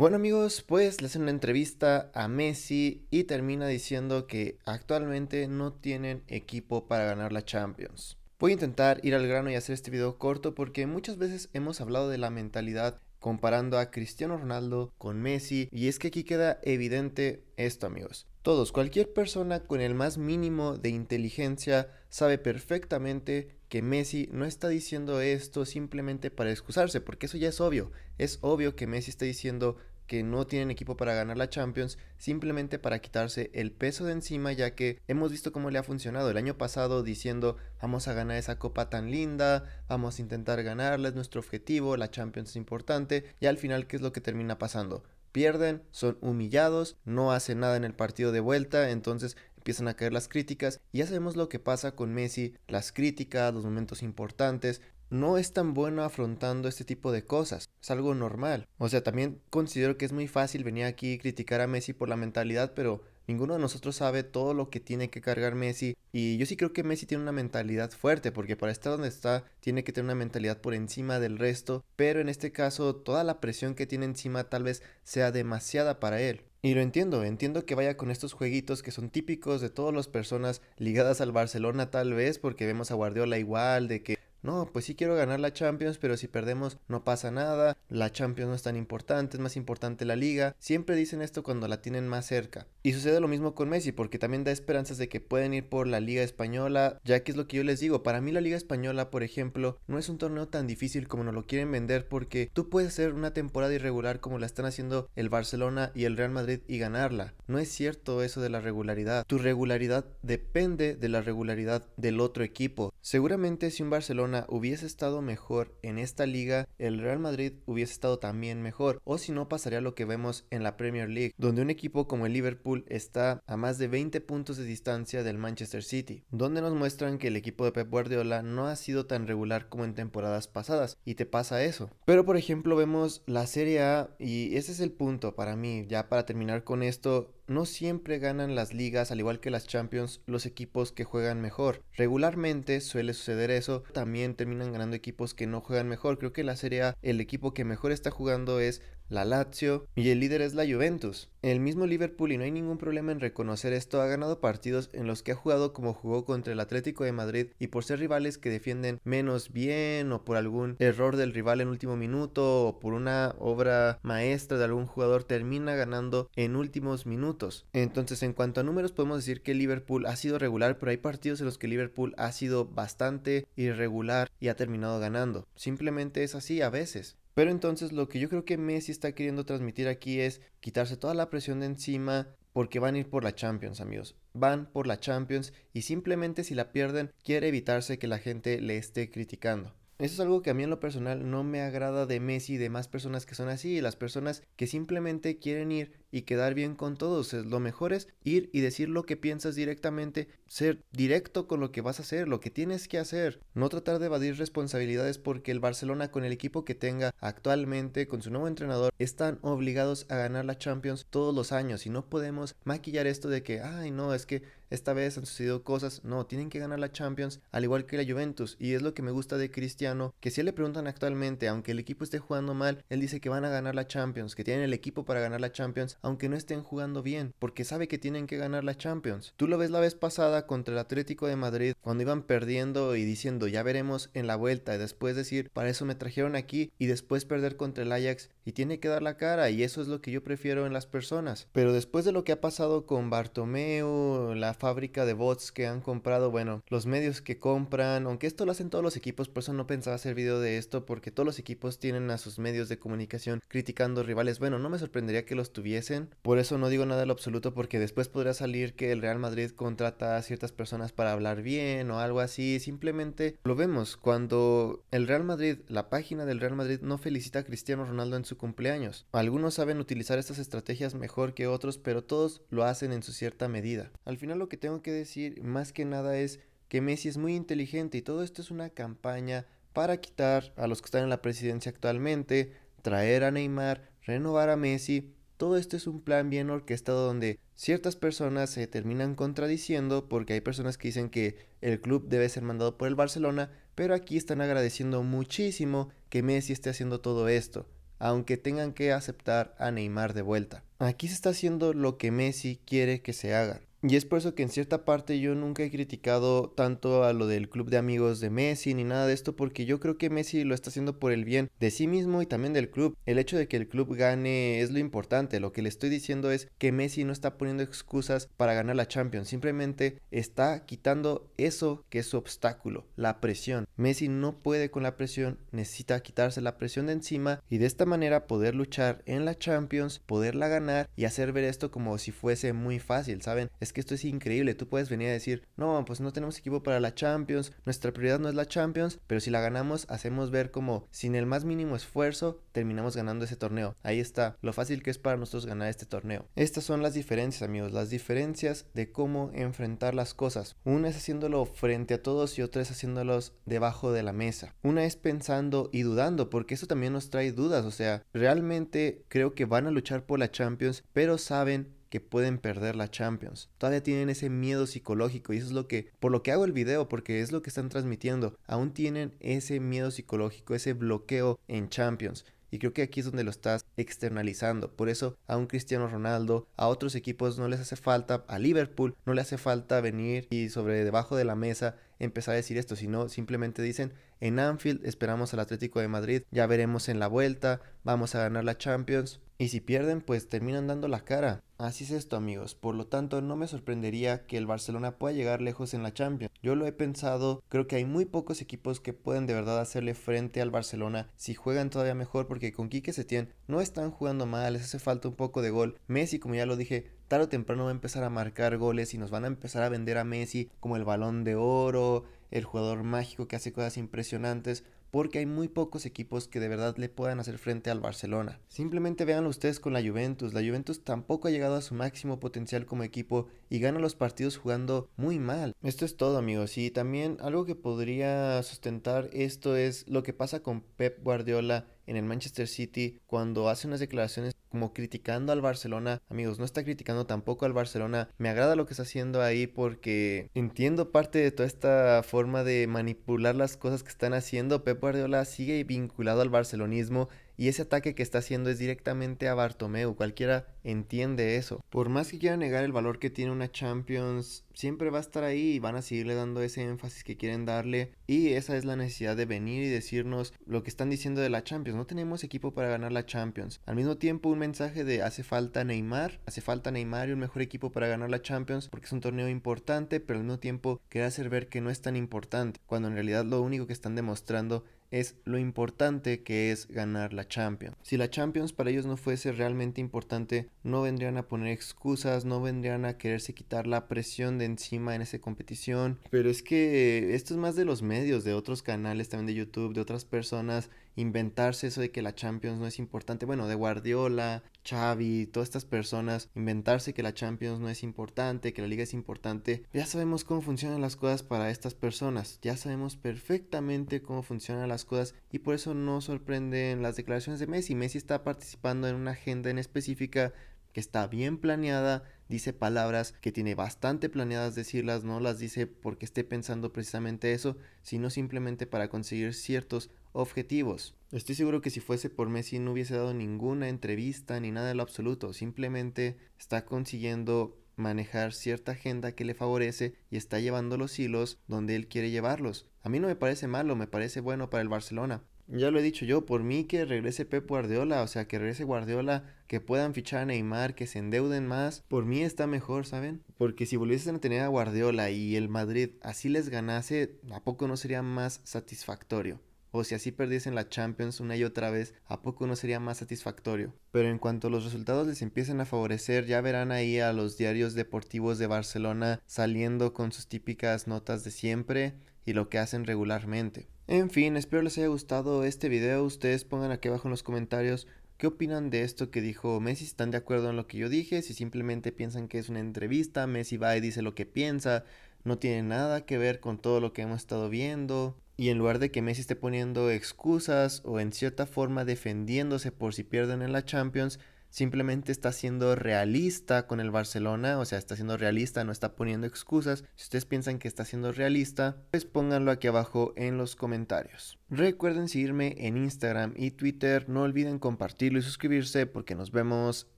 Bueno amigos, pues le hacen una entrevista a Messi y termina diciendo que actualmente no tienen equipo para ganar la Champions. Voy a intentar ir al grano y hacer este video corto porque muchas veces hemos hablado de la mentalidad comparando a Cristiano Ronaldo con Messi y es que aquí queda evidente esto amigos. Todos, cualquier persona con el más mínimo de inteligencia sabe perfectamente que Messi no está diciendo esto simplemente para excusarse, porque eso ya es obvio. Es obvio que Messi está diciendo que no tienen equipo para ganar la Champions, simplemente para quitarse el peso de encima, ya que hemos visto cómo le ha funcionado el año pasado diciendo vamos a ganar esa copa tan linda, vamos a intentar ganarla, es nuestro objetivo, la Champions es importante, y al final, ¿qué es lo que termina pasando? Pierden, son humillados, no hacen nada en el partido de vuelta, entonces empiezan a caer las críticas y ya sabemos lo que pasa con Messi, las críticas, los momentos importantes, no es tan bueno afrontando este tipo de cosas. Es algo normal. O sea, también considero que es muy fácil venir aquí y criticar a Messi por la mentalidad, pero ninguno de nosotros sabe todo lo que tiene que cargar Messi. Y yo sí creo que Messi tiene una mentalidad fuerte, porque para estar donde está, tiene que tener una mentalidad por encima del resto. Pero en este caso, toda la presión que tiene encima tal vez sea demasiada para él. Y lo entiendo, entiendo que vaya con estos jueguitos que son típicos de todas las personas ligadas al Barcelona tal vez, porque vemos a Guardiola igual, de que no, pues sí quiero ganar la Champions, pero si perdemos no pasa nada, la Champions no es tan importante, es más importante la liga. Siempre dicen esto cuando la tienen más cerca. Y sucede lo mismo con Messi, porque también da esperanzas de que pueden ir por la liga española, ya que es lo que yo les digo, para mí la liga española, por ejemplo, no es un torneo tan difícil como nos lo quieren vender, porque tú puedes hacer una temporada irregular como la están haciendo el Barcelona y el Real Madrid y ganarla. No es cierto eso de la regularidad. Tu regularidad depende de la regularidad del otro equipo. Seguramente si un Barcelona hubiese estado mejor en esta liga, el Real Madrid hubiese estado también mejor. O si no, pasaría lo que vemos en la Premier League, donde un equipo como el Liverpool está a más de 20 puntos de distancia del Manchester City, donde nos muestran que el equipo de Pep Guardiola no ha sido tan regular como en temporadas pasadas, y te pasa eso. Pero por ejemplo, vemos la Serie A, y ese es el punto para mí, ya para terminar con esto, no siempre ganan las ligas, al igual que las Champions, los equipos que juegan mejor. Regularmente suele suceder eso, también terminan ganando equipos que no juegan mejor. Creo que la Serie A, el equipo que mejor está jugando es la Lazio y el líder es la Juventus. El mismo Liverpool, y no hay ningún problema en reconocer esto, ha ganado partidos en los que ha jugado como jugó contra el Atlético de Madrid y por ser rivales que defienden menos bien o por algún error del rival en último minuto o por una obra maestra de algún jugador termina ganando en últimos minutos. Entonces en cuanto a números podemos decir que Liverpool ha sido regular, pero hay partidos en los que Liverpool ha sido bastante irregular y ha terminado ganando. Simplemente es así a veces. Pero entonces lo que yo creo que Messi está queriendo transmitir aquí es quitarse toda la presión de encima porque van a ir por la Champions, amigos. Van por la Champions y simplemente si la pierden quiere evitarse que la gente le esté criticando. Eso es algo que a mí en lo personal no me agrada de Messi y de más personas que son así, las personas que simplemente quieren ir y quedar bien con todos. Lo mejor es ir y decir lo que piensas directamente, ser directo con lo que vas a hacer, lo que tienes que hacer, no tratar de evadir responsabilidades porque el Barcelona con el equipo que tenga actualmente, con su nuevo entrenador, están obligados a ganar la Champions todos los años y no podemos maquillar esto de que, ay no, es que esta vez han sucedido cosas, no, tienen que ganar la Champions, al igual que la Juventus, y es lo que me gusta de Cristiano, que si le preguntan actualmente, aunque el equipo esté jugando mal, él dice que van a ganar la Champions, que tienen el equipo para ganar la Champions, aunque no estén jugando bien, porque sabe que tienen que ganar la Champions. Tú lo ves la vez pasada contra el Atlético de Madrid, cuando iban perdiendo y diciendo, ya veremos en la vuelta, y después decir, para eso me trajeron aquí, y después perder contra el Ajax, y tiene que dar la cara, y eso es lo que yo prefiero en las personas. Pero después de lo que ha pasado con Bartomeu, la fábrica de bots que han comprado, bueno, los medios que compran, aunque esto lo hacen todos los equipos, por eso no pensaba hacer video de esto, porque todos los equipos tienen a sus medios de comunicación criticando rivales, bueno, no me sorprendería que los tuviesen, por eso no digo nada lo absoluto, porque después podría salir que el Real Madrid contrata a ciertas personas para hablar bien o algo así, simplemente lo vemos cuando el Real Madrid, la página del Real Madrid no felicita a Cristiano Ronaldo en su cumpleaños. Algunos saben utilizar estas estrategias mejor que otros, pero todos lo hacen en su cierta medida. Al final lo que tengo que decir más que nada es que Messi es muy inteligente y todo esto es una campaña para quitar a los que están en la presidencia actualmente, traer a Neymar, renovar a Messi. Todo esto es un plan bien orquestado donde ciertas personas se terminan contradiciendo porque hay personas que dicen que el club debe ser mandado por el Barcelona, pero aquí están agradeciendo muchísimo que Messi esté haciendo todo esto, aunque tengan que aceptar a Neymar de vuelta. Aquí se está haciendo lo que Messi quiere que se haga. Y es por eso que en cierta parte yo nunca he criticado tanto a lo del club de amigos de Messi ni nada de esto porque yo creo que Messi lo está haciendo por el bien de sí mismo y también del club. El hecho de que el club gane es lo importante. Lo que le estoy diciendo es que Messi no está poniendo excusas para ganar la Champions. Simplemente está quitando eso que es su obstáculo, la presión. Messi no puede con la presión, necesita quitarse la presión de encima y de esta manera poder luchar en la Champions, poderla ganar y hacer ver esto como si fuese muy fácil, ¿saben? es que esto es increíble. Tú puedes venir a decir, no, pues no tenemos equipo para la Champions, nuestra prioridad no es la Champions, pero si la ganamos, hacemos ver como sin el más mínimo esfuerzo terminamos ganando ese torneo. Ahí está, lo fácil que es para nosotros ganar este torneo. Estas son las diferencias, amigos, las diferencias de cómo enfrentar las cosas. Una es haciéndolo frente a todos y otra es haciéndolos debajo de la mesa. Una es pensando y dudando, porque eso también nos trae dudas. O sea, realmente creo que van a luchar por la Champions, pero saben que pueden perder la Champions. Todavía tienen ese miedo psicológico y eso es lo que, por lo que hago el video, porque es lo que están transmitiendo. Aún tienen ese miedo psicológico, ese bloqueo en Champions. Y creo que aquí es donde lo estás externalizando. Por eso a un Cristiano Ronaldo, a otros equipos no les hace falta, a Liverpool no le hace falta venir y sobre debajo de la mesa empezar a decir esto, sino simplemente dicen, en Anfield esperamos al Atlético de Madrid, ya veremos en la vuelta, vamos a ganar la Champions. Y si pierden, pues terminan dando la cara. Así es esto amigos, por lo tanto no me sorprendería que el Barcelona pueda llegar lejos en la Champions. Yo lo he pensado, creo que hay muy pocos equipos que pueden de verdad hacerle frente al Barcelona si juegan todavía mejor porque con Quique Setién no están jugando mal, les hace falta un poco de gol. Messi, como ya lo dije, tarde o temprano va a empezar a marcar goles y nos van a empezar a vender a Messi como el balón de oro, el jugador mágico que hace cosas impresionantes, porque hay muy pocos equipos que de verdad le puedan hacer frente al Barcelona. Simplemente vean ustedes con la Juventus, la Juventus tampoco ha llegado a su máximo potencial como equipo y gana los partidos jugando muy mal. Esto es todo amigos y también algo que podría sustentar esto es lo que pasa con Pep Guardiola en el Manchester City cuando hace unas declaraciones como criticando al Barcelona. Amigos, no está criticando tampoco al Barcelona. Me agrada lo que está haciendo ahí porque entiendo parte de toda esta forma de manipular las cosas que están haciendo. Pep Guardiola sigue vinculado al barcelonismo y ese ataque que está haciendo es directamente a Bartomeu, cualquiera entiende eso. Por más que quiera negar el valor que tiene una Champions, siempre va a estar ahí y van a seguirle dando ese énfasis que quieren darle. Y esa es la necesidad de venir y decirnos lo que están diciendo de la Champions. No tenemos equipo para ganar la Champions. Al mismo tiempo, un mensaje de hace falta Neymar, hace falta Neymar y un mejor equipo para ganar la Champions porque es un torneo importante, pero al mismo tiempo quiere hacer ver que no es tan importante, cuando en realidad lo único que están demostrando es lo importante que es ganar la Champions. Si la Champions para ellos no fuese realmente importante, no vendrían a poner excusas, no vendrían a quererse quitar la presión de encima en esa competición. Pero es que esto es más de los medios, de otros canales también de YouTube, de otras personas inventarse eso de que la Champions no es importante, bueno, de Guardiola, Xavi, todas estas personas, inventarse que la Champions no es importante, que la liga es importante, ya sabemos cómo funcionan las cosas para estas personas, ya sabemos perfectamente cómo funcionan las cosas y por eso no sorprenden las declaraciones de Messi. Messi está participando en una agenda en específica que está bien planeada, dice palabras que tiene bastante planeadas decirlas, no las dice porque esté pensando precisamente eso, sino simplemente para conseguir ciertos objetivos. Estoy seguro que si fuese por Messi no hubiese dado ninguna entrevista ni nada de lo absoluto, simplemente está consiguiendo manejar cierta agenda que le favorece y está llevando los hilos donde él quiere llevarlos. A mí no me parece malo, me parece bueno para el Barcelona. Ya lo he dicho yo, por mí que regrese Pep Guardiola, o sea, que regrese Guardiola, que puedan fichar a Neymar, que se endeuden más, por mí está mejor, ¿saben? Porque si volviesen a tener a Guardiola y el Madrid así les ganase, ¿a poco no sería más satisfactorio? o si así perdiesen la Champions una y otra vez, ¿a poco no sería más satisfactorio? Pero en cuanto los resultados les empiecen a favorecer, ya verán ahí a los diarios deportivos de Barcelona saliendo con sus típicas notas de siempre y lo que hacen regularmente. En fin, espero les haya gustado este video, ustedes pongan aquí abajo en los comentarios ¿Qué opinan de esto que dijo Messi? ¿Están de acuerdo en lo que yo dije? Si simplemente piensan que es una entrevista, Messi va y dice lo que piensa, no tiene nada que ver con todo lo que hemos estado viendo. Y en lugar de que Messi esté poniendo excusas o en cierta forma defendiéndose por si pierden en la Champions, simplemente está siendo realista con el Barcelona, o sea, está siendo realista, no está poniendo excusas. Si ustedes piensan que está siendo realista, pues pónganlo aquí abajo en los comentarios. Recuerden seguirme en Instagram y Twitter, no olviden compartirlo y suscribirse porque nos vemos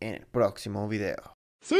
en el próximo video. ¡Sí!